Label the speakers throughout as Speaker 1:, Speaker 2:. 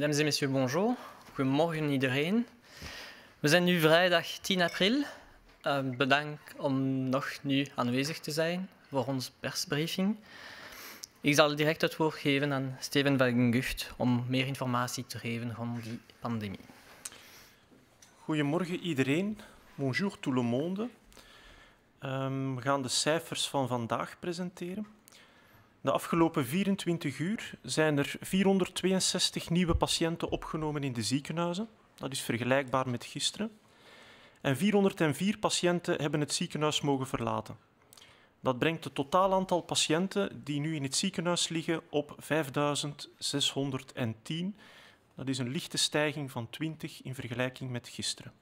Speaker 1: Dames en messieurs, bonjour. Goedemorgen iedereen. We zijn nu vrijdag 10 april. Uh, bedankt om nog nu aanwezig te zijn voor onze persbriefing. Ik zal direct het woord geven aan Steven van Gucht om meer informatie te geven over die pandemie. Goedemorgen
Speaker 2: iedereen. Bonjour tout le monde. Ehm, we gaan de cijfers van vandaag presenteren. De afgelopen 24 uur zijn er 462 nieuwe patiënten opgenomen in de ziekenhuizen. Dat is vergelijkbaar met gisteren. En 404 patiënten hebben het ziekenhuis mogen verlaten. Dat brengt het totaal aantal patiënten die nu in het ziekenhuis liggen op 5610. Dat is een lichte stijging van 20 in vergelijking met gisteren.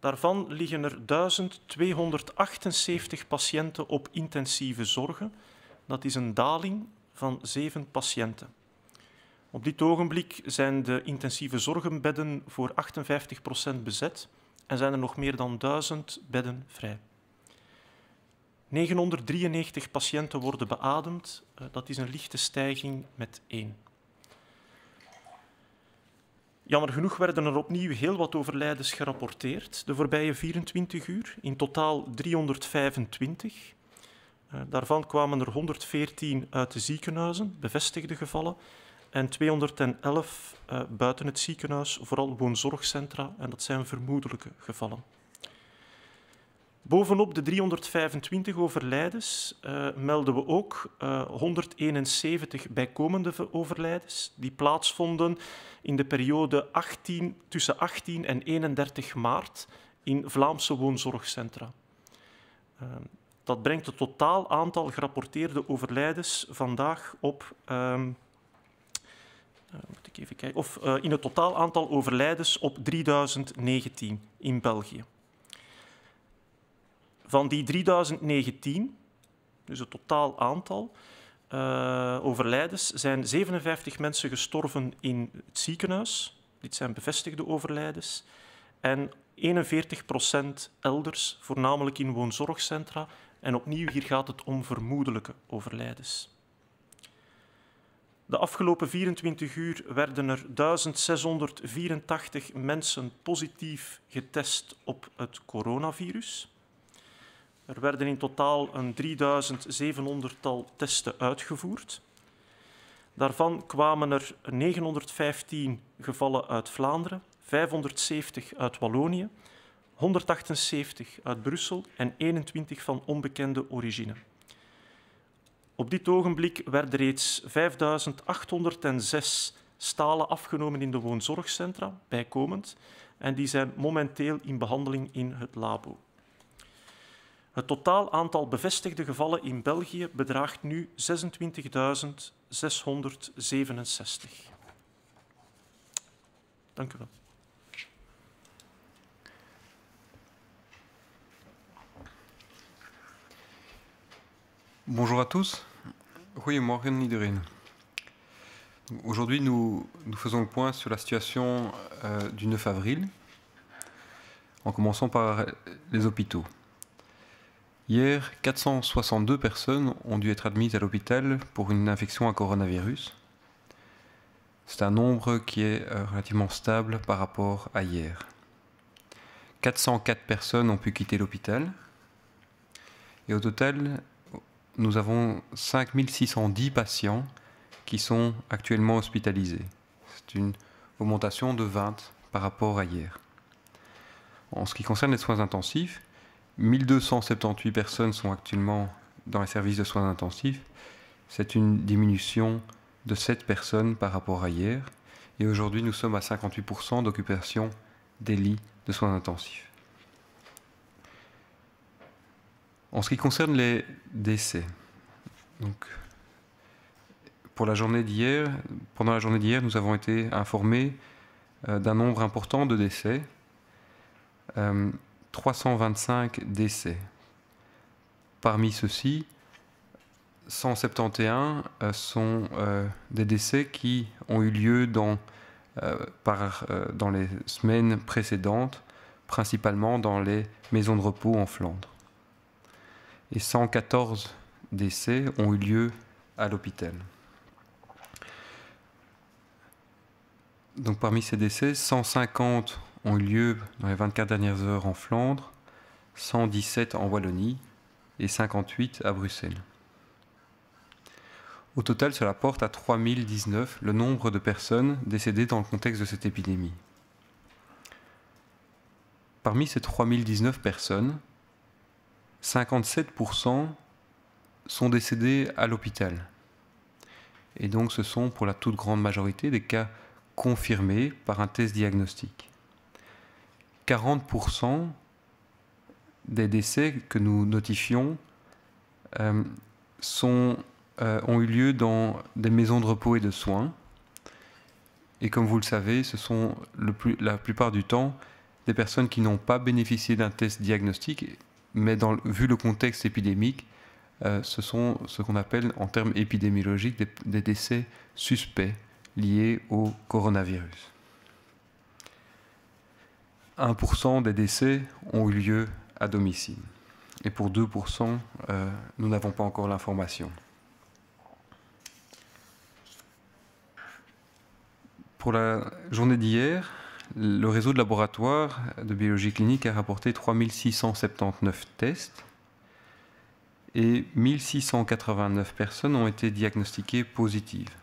Speaker 2: Daarvan liggen er 1278 patiënten op intensieve zorgen. Dat is een daling van zeven patiënten. Op dit ogenblik zijn de intensieve zorgenbedden voor 58% bezet en zijn er nog meer dan 1000 bedden vrij. 993 patiënten worden beademd. Eh, dat is een lichte stijging met 1. Jammer genoeg werden er opnieuw heel wat overlijdens gerapporteerd de voorbije 24 uur, in totaal 325. Eh, daarvan kwamen er 114 uit de ziekenhuizen, bevestigde gevallen, en 211 eh, buiten het ziekenhuis, vooral woonzorgcentra, en dat zijn vermoedelijke gevallen. Bovenop de 325 overlijdens eh, melden we ook 171 bijkomende overlijdens die plaatsvonden in de periode 18, tussen 18 en 31 maart in Vlaamse woonzorgcentra. Dat brengt het totaal aantal gerapporteerde overlijdens vandaag op. Ehm, eh, moet ik even kijken. Of eh, in het totaal aantal overlijdens op 3019 in België. Van die 3019, dus het totaal aantal uh, overlijdens, zijn 57 mensen gestorven in het ziekenhuis. Dit zijn bevestigde overlijdens. En 41 procent elders, voornamelijk in woonzorgcentra, en opnieuw, hier gaat het om vermoedelijke overlijdens. De afgelopen 24 uur werden er 1684 mensen positief getest op het coronavirus. Er werden in totaal een 3700-tal testen uitgevoerd. Daarvan kwamen er 915 gevallen uit Vlaanderen, 570 uit Wallonië, 178 uit Brussel en 21 van onbekende origine. Op dit ogenblik werden reeds 5806 stalen afgenomen in de woonzorgcentra, bijkomend, en die zijn momenteel in behandeling in het labo. Het totaal aantal bevestigde gevallen in België bedraagt nu 26.667. Dank u wel.
Speaker 3: Bonjour à tous. Oui, Aujourd'hui, nous, nous, faisons le point sur la situation euh, du 9 avril, en commençant par les hôpitaux. Hier, 462 personnes ont dû être admises à l'hôpital pour une infection à coronavirus. C'est un nombre qui est euh, relativement stable par rapport à hier. 404 personnes ont pu quitter l'hôpital. Et au total, nous avons 5610 patients qui sont actuellement hospitalisés. C'est une augmentation de 20 par rapport à hier. En ce qui concerne les soins intensifs, 1278 personnes sont actuellement dans les services de soins intensifs. C'est une diminution de 7 personnes par rapport à hier. Et aujourd'hui, nous sommes à 58% d'occupation des lits de soins intensifs. En ce qui concerne les décès, pour la journée d'hier, pendant la journée d'hier, nous avons été informés euh, d'un nombre important de décès, 325 euh, décès. Parmi ceux-ci, 171 euh, sont des décès qui ont eu lieu dans, par, dans les semaines précédentes, principalement dans les maisons de repos en Flandre et 114 décès ont eu lieu à l'hôpital. Donc parmi ces décès, 150 ont eu lieu dans les 24 dernières heures en Flandre, 117 en Wallonie et 58 à Bruxelles. Au total, cela porte à 3019 le nombre de personnes décédées dans le contexte de cette épidémie. Parmi ces 3019 personnes, 57% sont décédés à l'hôpital. Et donc ce sont pour la toute grande majorité des cas confirmés par un test diagnostique. 40% des décès que nous notifions euh, euh, ont eu lieu dans des maisons de repos et de soins. Et comme vous le savez, ce sont la plupart du temps des personnes qui n'ont pas bénéficié d'un test diagnostique mais vu le contexte épidémique, euh, ce sont ce qu'on appelle en termes épidémiologiques des, décès suspects liés au coronavirus. 1% des décès ont eu lieu à domicile. Et pour 2%, euh, nous n'avons pas encore l'information. Pour la journée d'hier, le réseau de laboratoires de biologie clinique a rapporté 3679 tests et 1689 personnes ont été diagnostiquées positives.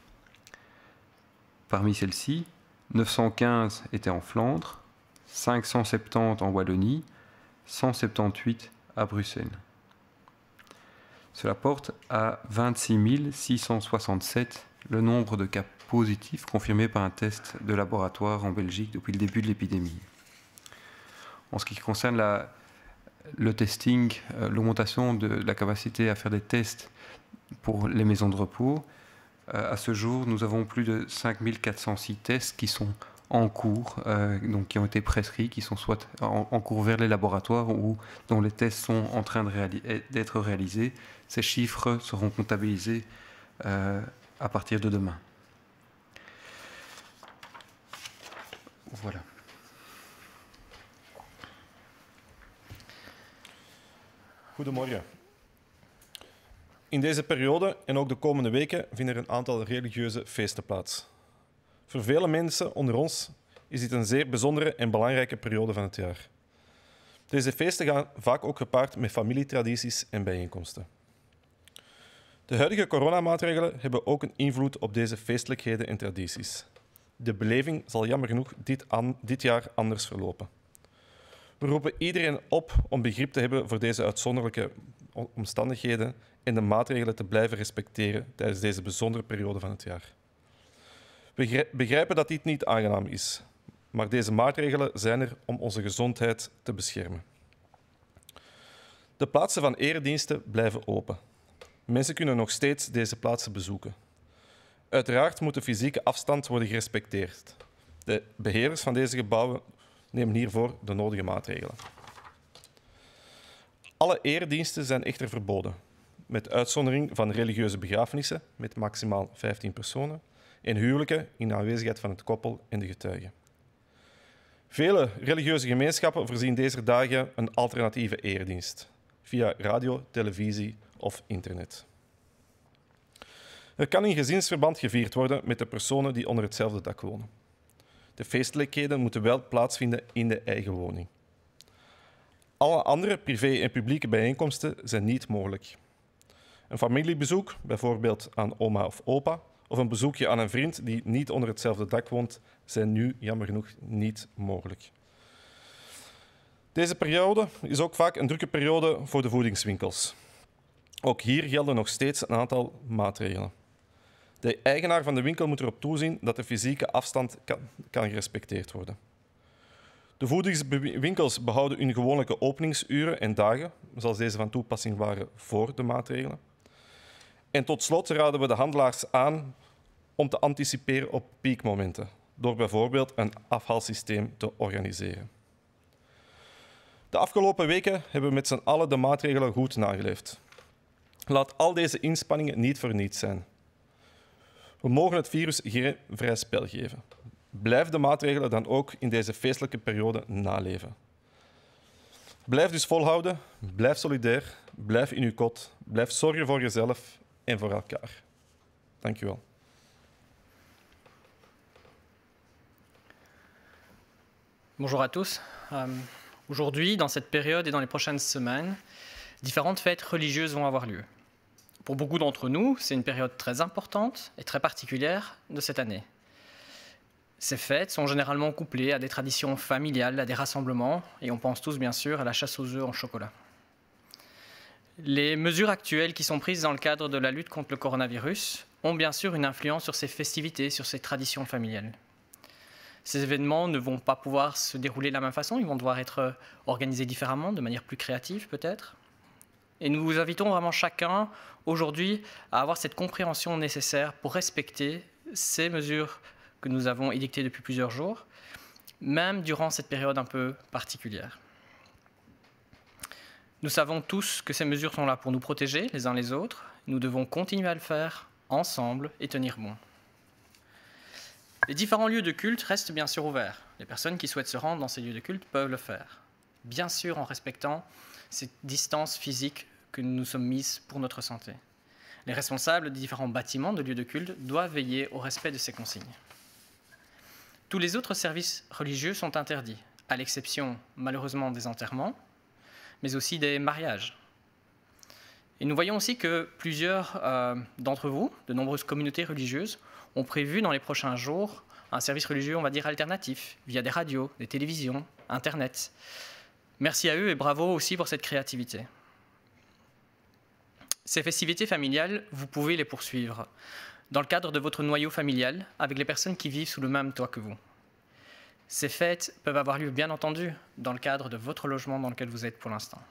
Speaker 3: Parmi celles-ci, 915 étaient en Flandre, 570 en Wallonie, 178 à Bruxelles. Cela porte à 26 667 le nombre de cas positif confirmé par un test de laboratoire en Belgique depuis le début de l'épidémie. En ce qui concerne le testing, euh, l'augmentation de la capacité à faire des tests pour les maisons de repos, euh, à ce jour, nous avons plus de 5406 tests qui sont en cours, euh, donc qui ont été prescrits, qui sont soit en, cours vers les laboratoires ou dont les tests sont en train d'être réalisés. Ces chiffres seront comptabilisés à partir de demain.
Speaker 4: Goedemorgen. In deze periode en ook de komende weken vinden er een aantal religieuze feesten plaats. Voor vele mensen onder ons is dit een zeer bijzondere en belangrijke periode van het jaar. Deze feesten gaan vaak ook gepaard met familietradities en bijeenkomsten. De huidige coronamaatregelen hebben ook een invloed op deze feestelijkheden en tradities. De beleving zal jammer genoeg dit, dit jaar anders verlopen. We roepen iedereen op om begrip te hebben voor deze uitzonderlijke omstandigheden en de maatregelen te blijven respecteren tijdens deze bijzondere periode van het jaar. We begrijpen dat dit niet aangenaam is, maar deze maatregelen zijn er om onze gezondheid te beschermen. De plaatsen van erediensten blijven open. Mensen kunnen nog steeds deze plaatsen bezoeken. Uiteraard moet de fysieke afstand worden gerespecteerd. De beheerders van deze gebouwen nemen hiervoor de nodige maatregelen. Alle erediensten zijn echter verboden, met uitzondering van religieuze begrafenissen met maximaal 15 personen en huwelijken in aanwezigheid van het koppel en de getuigen. Vele religieuze gemeenschappen voorzien deze dagen een alternatieve eredienst via radio, televisie of internet. Er kan in gezinsverband gevierd worden met de personen die onder hetzelfde dak wonen. De feestelijkheden moeten wel plaatsvinden in de eigen woning. Alle andere privé- en publieke bijeenkomsten zijn niet mogelijk. Een familiebezoek, bijvoorbeeld aan oma of opa, of een bezoekje aan een vriend die niet onder hetzelfde dak woont, zijn nu jammer genoeg niet mogelijk. Deze periode is ook vaak een drukke periode voor de voedingswinkels. Ook hier gelden nog steeds een aantal maatregelen. De eigenaar van de winkel moet erop toezien dat de fysieke afstand kan, gerespecteerd worden. De voedingswinkels behouden hun gewone openingsuren en dagen, zoals deze van toepassing waren voor de maatregelen. En tot slot raden we de handelaars aan om te anticiperen op piekmomenten, door bijvoorbeeld een afhaalsysteem te organiseren. De afgelopen weken hebben we met z'n allen de maatregelen goed nageleefd. Laat al deze inspanningen niet voor niets zijn. We mogen het virus geen vrij spel geven. Blijf de maatregelen dan ook in deze feestelijke periode naleven. Blijf dus volhouden, blijf solidair, blijf in uw kot, blijf zorgen voor jezelf en voor elkaar. Dank u wel.
Speaker 1: Bonjour à tous. Euh, aujourd'hui, dans cette période et dans les prochaines semaines, différentes fêtes religieuses vont avoir lieu. Pour beaucoup d'entre nous, c'est une période très importante et très particulière de cette année. Ces fêtes sont généralement couplées à des traditions familiales, à des rassemblements, et on pense tous bien sûr à la chasse aux œufs en chocolat. Les mesures actuelles qui sont prises dans le cadre de la lutte contre le coronavirus ont bien sûr une influence sur ces festivités, sur ces traditions familiales. Ces événements ne vont pas pouvoir se dérouler de la même façon, ils vont devoir être organisés différemment, de manière plus créative peut-être. Et nous vous invitons vraiment chacun aujourd'hui à avoir cette compréhension nécessaire pour respecter ces mesures que nous avons édictées depuis plusieurs jours, même durant cette période un peu particulière. Nous savons tous que ces mesures sont là pour nous protéger les uns les autres. Nous devons continuer à le faire ensemble et tenir bon. Les différents lieux de culte restent bien sûr ouverts. Les personnes qui souhaitent se rendre dans ces lieux de culte peuvent le faire bien sûr en respectant cette distance physique que nous nous sommes mises pour notre santé. Les responsables des différents bâtiments de lieux de culte doivent veiller au respect de ces consignes. Tous les autres services religieux sont interdits, à l'exception malheureusement des enterrements, mais aussi des mariages. Et nous voyons aussi que plusieurs euh, d'entre vous, de nombreuses communautés religieuses, ont prévu dans les prochains jours un service religieux, on va dire, alternatif, via des radios, des télévisions, Internet. Merci à eux et bravo aussi pour cette créativité. Ces festivités familiales, vous pouvez les poursuivre dans le cadre de votre noyau familial avec les personnes qui vivent sous le même toit que vous. Ces fêtes peuvent avoir lieu, bien entendu, dans le cadre de votre logement dans lequel vous êtes pour l'instant.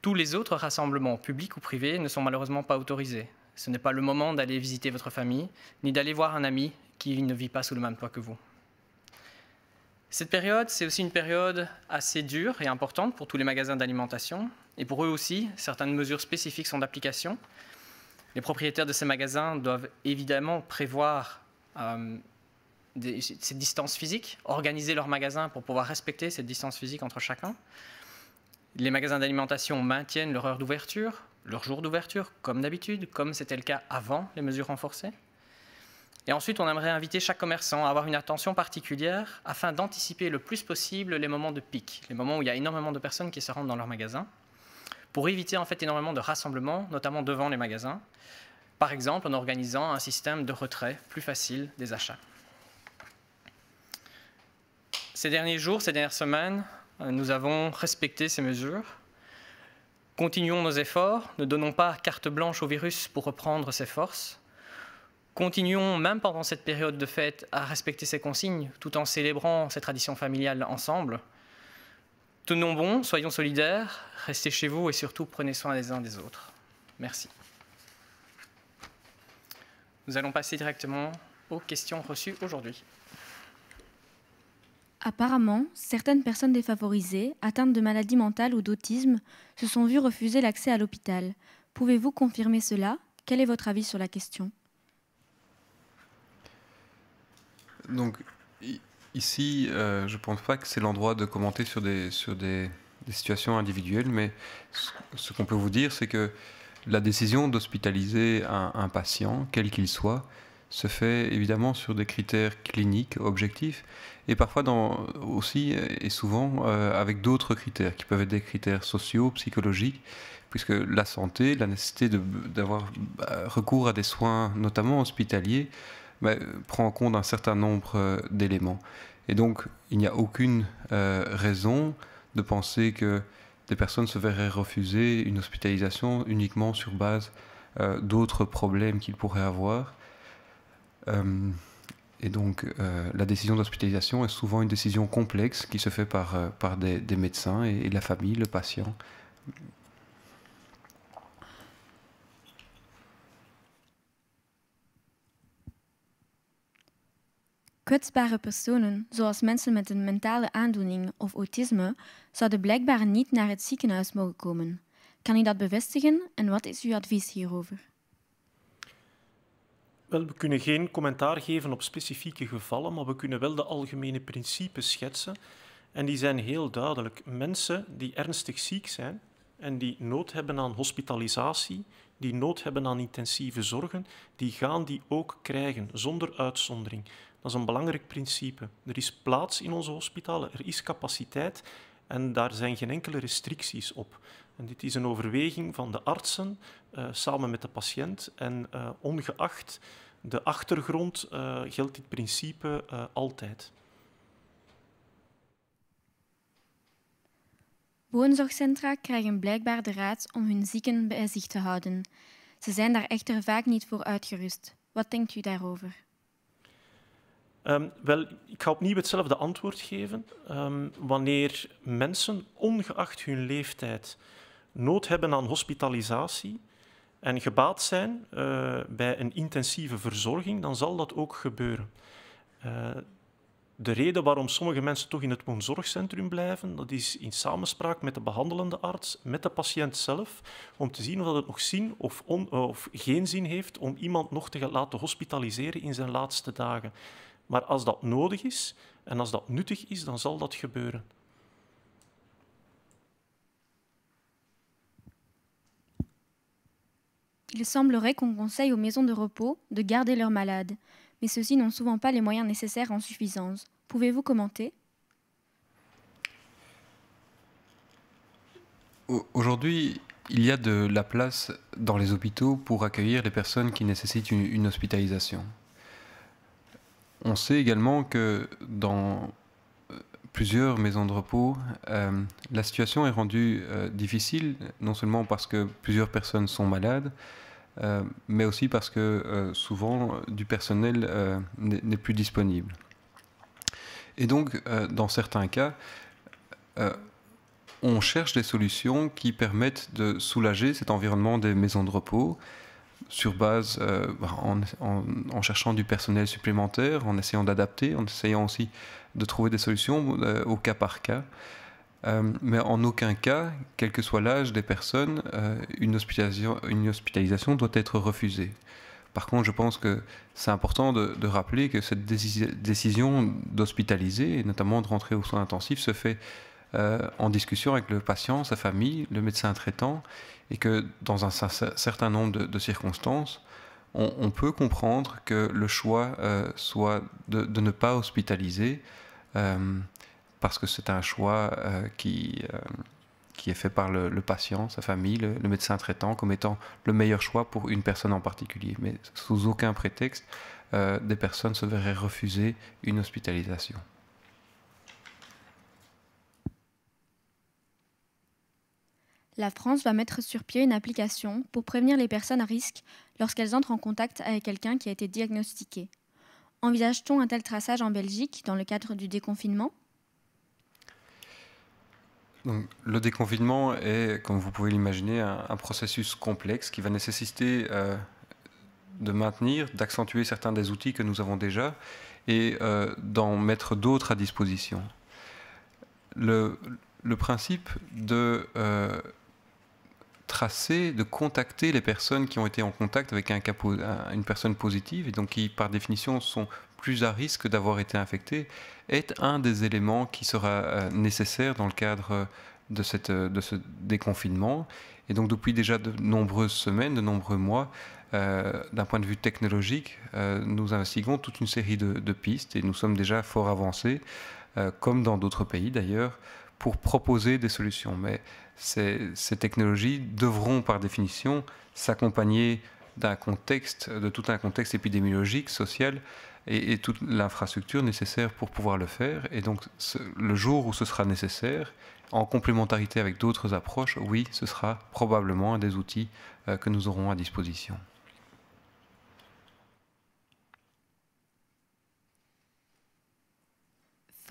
Speaker 1: Tous les autres rassemblements, publics ou privés, ne sont malheureusement pas autorisés. Ce n'est pas le moment d'aller visiter votre famille, ni d'aller voir un ami qui ne vit pas sous le même toit que vous. Cette période, c'est aussi une période assez dure et importante pour tous les magasins d'alimentation. Et pour eux aussi, certaines mesures spécifiques sont d'application. Les propriétaires de ces magasins doivent évidemment prévoir euh, cette distance physique, organiser leur magasins pour pouvoir respecter cette distance physique entre chacun. Les magasins d'alimentation maintiennent leur heure d'ouverture, leur jour d'ouverture, comme d'habitude, comme c'était le cas avant les mesures renforcées. Et ensuite, on aimerait inviter chaque commerçant à avoir une attention particulière afin d'anticiper le plus possible les moments de pic, les moments où il y a énormément de personnes qui se rendent dans leur magasins, pour éviter en fait énormément de rassemblements, notamment devant les magasins, par exemple en organisant un système de retrait plus facile des achats. Ces derniers jours, ces dernières semaines, euh, nous avons respecté ces mesures. Continuons nos efforts, ne donnons pas carte blanche au virus pour reprendre ses forces Continuons, même pendant cette période de fête, à respecter ces consignes, tout en célébrant ces traditions familiales ensemble. Tenons bon, soyons solidaires, restez chez vous et surtout prenez soin les uns des autres. Merci. Nous allons passer directement aux questions reçues aujourd'hui.
Speaker 5: Apparemment, certaines personnes défavorisées, atteintes de maladies mentales ou d'autisme, se sont vues refuser l'accès à l'hôpital. Pouvez-vous confirmer cela Quel est votre avis sur la question
Speaker 3: donc ici, euh, je ne pense pas que c'est l'endroit de commenter sur des, sur des, situations individuelles, mais ce, qu'on peut vous dire, c'est que la décision d'hospitaliser un, patient, quel qu'il soit, se fait évidemment sur des critères cliniques, objectifs, et parfois aussi et souvent euh, avec d'autres critères, qui peuvent être des critères sociaux, psychologiques, puisque la santé, la nécessité d'avoir bah, recours à des soins, notamment hospitaliers, euh, prend en compte un certain nombre euh, d'éléments. Et donc, il n'y a aucune euh, raison de penser que des personnes se verraient refuser une hospitalisation uniquement sur base d'autres problèmes qu'ils pourraient avoir. et donc, la décision d'hospitalisation est souvent une décision complexe qui se fait par, par des, médecins et la famille, le patient.
Speaker 5: Kwetsbare personen, zoals mensen met een mentale aandoening of autisme, zouden blijkbaar niet naar het ziekenhuis mogen komen. Kan u dat bevestigen en wat is uw advies hierover?
Speaker 2: Wel, we kunnen geen commentaar geven op specifieke gevallen, maar we kunnen wel de algemene principes schetsen. En die zijn heel duidelijk. Mensen die ernstig ziek zijn en die nood hebben aan hospitalisatie, die nood hebben aan intensieve zorgen, die gaan die ook krijgen, zonder uitzondering. Dat is een belangrijk principe. Er is plaats in onze hospitalen, er is capaciteit en daar zijn geen enkele restricties op. En dit is een overweging van de artsen eh, samen met de patiënt en eh, ongeacht de achtergrond eh, geldt dit principe altijd.
Speaker 5: Woonzorgcentra krijgen blijkbaar de raad om hun zieken bij zich te houden. Ze zijn daar echter vaak niet voor uitgerust. Wat denkt u daarover?
Speaker 2: Ehm, wel, ik ga opnieuw hetzelfde antwoord geven. Ehm, wanneer mensen, ongeacht hun leeftijd, nood hebben aan hospitalisatie en gebaat zijn eh, bij een intensieve verzorging, dan zal dat ook gebeuren. Uh, de reden waarom sommige mensen toch in het woonzorgcentrum blijven, dat is in samenspraak met de behandelende arts, met de patiënt zelf, om te zien of dat het nog zin of, eh, of geen zin heeft om iemand nog te laten hospitaliseren in zijn laatste dagen. Maar als dat nodig is en als dat nuttig is, dan zal dat gebeuren.
Speaker 5: Il semblerait qu'on conseille aux maisons de repos de garder leurs malades. mais ceux-ci n'ont souvent pas les moyens nécessaires en suffisance. Pouvez-vous commenter
Speaker 3: Aujourd'hui, il y a de la place dans les hôpitaux pour accueillir les personnes qui nécessitent une, hospitalisation. On sait également que dans euh, plusieurs maisons de repos, euh, la situation est rendue euh, difficile, non seulement parce que plusieurs personnes sont malades, euh, mais aussi parce que euh, souvent du personnel euh, n'est plus disponible. Et donc, dans certains cas, on cherche des solutions qui permettent de soulager cet environnement des maisons de repos sur base, bah, en, cherchant du personnel supplémentaire, en essayant d'adapter, en essayant aussi de trouver des solutions au cas par cas. Euh, mais en aucun cas, quel que soit l'âge des personnes, euh, une, hospitalisation, une, hospitalisation, doit être refusée. Par contre, je pense que c'est important de, rappeler que cette décision d'hospitaliser, et notamment de rentrer aux soins intensifs, se fait euh, en discussion avec le patient, sa famille, le médecin traitant, et que dans un certain nombre de, circonstances, on, peut comprendre que le choix soit de, de ne pas hospitaliser parce que c'est un choix euh, qui, euh, qui est fait par le, patient, sa famille, le, médecin traitant, comme étant le meilleur choix pour une personne en particulier. Mais sous aucun prétexte, euh, des personnes se verraient refuser une hospitalisation.
Speaker 5: La France va mettre sur pied une application pour prévenir les personnes à risque lorsqu'elles entrent en contact avec quelqu'un qui a été diagnostiqué. Envisage-t-on un tel traçage en Belgique dans le cadre du déconfinement
Speaker 3: le déconfinement est, comme vous pouvez l'imaginer, un, processus complexe qui va nécessiter euh, de maintenir, d'accentuer certains des outils que nous avons déjà et euh, d'en mettre d'autres à disposition. le principe de euh, tracer, de contacter les personnes qui ont été en contact avec une personne positive et donc qui, par définition, sont plus à risque d'avoir été infectées, est un des éléments qui sera euh, nécessaire dans le cadre euh, euh, de, ce déconfinement. Et donc depuis déjà de nombreuses semaines, de nombreux mois, d'un point de vue technologique, nous investiguons toute une série de, pistes et nous sommes déjà fort avancés, comme dans d'autres pays d'ailleurs, pour proposer des solutions. Mais ces, technologies devront, par définition, s'accompagner d'un contexte, de tout un contexte épidémiologique, social, et, toute l'infrastructure nécessaire pour pouvoir le faire. Et donc, le jour où ce sera nécessaire, en complémentarité avec d'autres approches, oui, ce sera probablement un des outils euh, que nous aurons à disposition.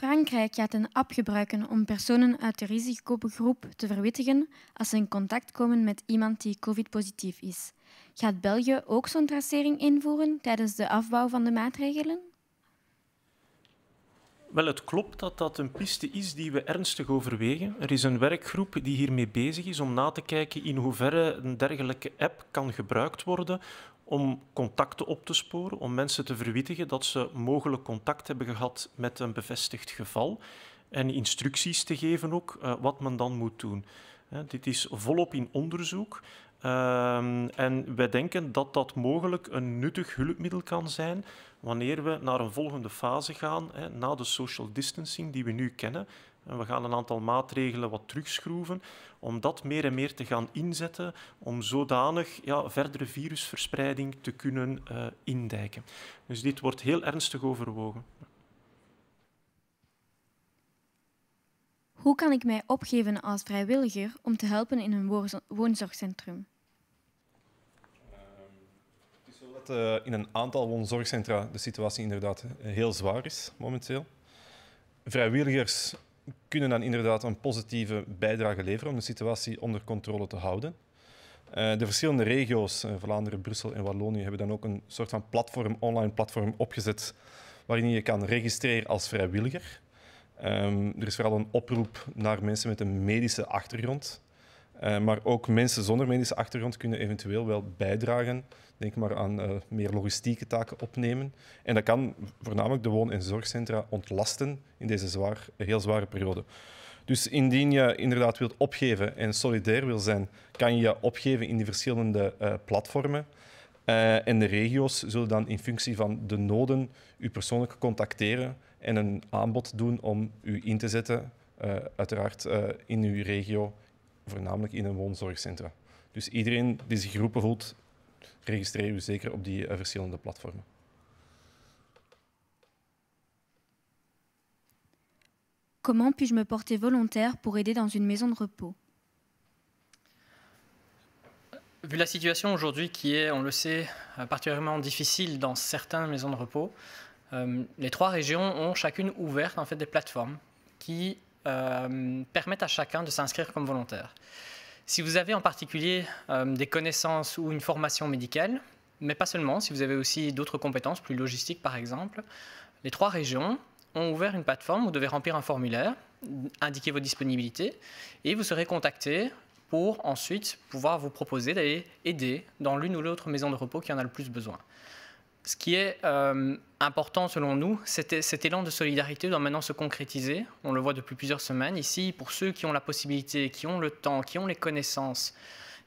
Speaker 5: Frankrijk gaat een app gebruiken om personen uit de risicogroep te verwittigen als ze in contact komen met iemand die COVID-positief is. Gaat België ook zo'n tracering invoeren tijdens de afbouw van de maatregelen?
Speaker 2: Wel, het klopt dat dat een piste is die we ernstig overwegen. Er is een werkgroep die hiermee bezig is om na te kijken in hoeverre een dergelijke app kan gebruikt worden om contacten op te sporen, om mensen te verwittigen dat ze mogelijk contact hebben gehad met een bevestigd geval en instructies te geven ook eh, wat men dan moet doen. dit is volop in onderzoek. Ehm, en wij denken dat dat mogelijk een nuttig hulpmiddel kan zijn wanneer we naar een volgende fase gaan, hè, na de social distancing die we nu kennen. En we gaan een aantal maatregelen wat terugschroeven, om dat meer en meer te gaan inzetten, om zodanig ja, verdere virusverspreiding te kunnen eh, indijken. Dus dit wordt heel ernstig overwogen.
Speaker 5: Hoe kan ik mij opgeven als vrijwilliger om te helpen in een woonzorgcentrum?
Speaker 4: Eh, in een aantal woonzorgcentra de situatie inderdaad eh, heel zwaar is momenteel. Vrijwilligers kunnen dan inderdaad een positieve bijdrage leveren om de situatie onder controle te houden. Eh, de verschillende regio's, Vlaanderen, Brussel en Wallonië, hebben dan ook een soort van platform, online platform opgezet waarin je kan registreren als vrijwilliger. Ehm, er is vooral een oproep naar mensen met een medische achtergrond eh, maar ook mensen zonder medische achtergrond kunnen eventueel wel bijdragen. Denk maar aan eh, meer logistieke taken opnemen. En dat kan voornamelijk de woon- en zorgcentra ontlasten in deze zwaar, heel zware periode. Dus indien je inderdaad wilt opgeven en solidair wil zijn, kan je opgeven in die verschillende eh, platformen. en de regio's zullen dan in functie van de noden u persoonlijk contacteren en een aanbod doen om u in te zetten, uiteraard in uw regio voornamelijk in een Dus iedereen die voelt, u zeker op die eh, verschillende plateformes.
Speaker 5: Comment puis-je me porter volontaire pour aider dans une maison de repos
Speaker 1: Vu la situation aujourd'hui qui est, on le sait, euh, particulièrement difficile dans certaines maisons de repos, euh, les trois régions ont chacune ouvert en fait des plateformes qui euh, permettent à chacun de s'inscrire comme volontaire. Si vous avez en particulier euh, des connaissances ou une formation médicale, mais pas seulement, si vous avez aussi d'autres compétences, plus logistiques par exemple, les trois régions ont ouvert une plateforme où vous devez remplir un formulaire, indiquer vos disponibilités, et vous serez contacté pour ensuite pouvoir vous proposer d'aller aider dans l'une ou l'autre maison de repos qui en a le plus besoin. Ce qui est euh, important selon nous, c'était cet élan de solidarité doit maintenant se concrétiser. On le voit depuis plusieurs semaines ici. Pour ceux qui ont la possibilité, qui ont le temps, qui ont les connaissances,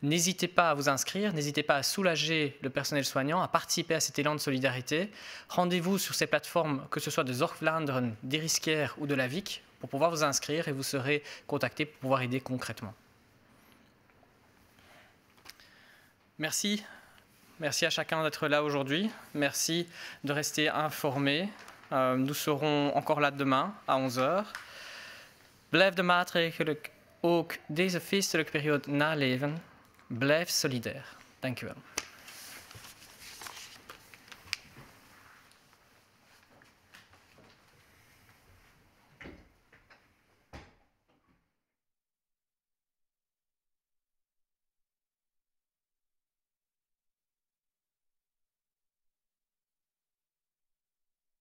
Speaker 1: n'hésitez pas à vous inscrire, n'hésitez pas à soulager le personnel soignant, à participer à cet élan de solidarité. Rendez-vous sur ces plateformes, que ce soit de des d'Irisker ou de la VIC, pour pouvoir vous inscrire et vous serez contacté pour pouvoir aider concrètement. Merci. Merci à chacun d'être là aujourd'hui. Merci de rester informé. Euh, nous serons encore là demain à 11h. Blijf de maatregelen ook deze feestelijke periode naleven. Blijf solidair. Dank u wel.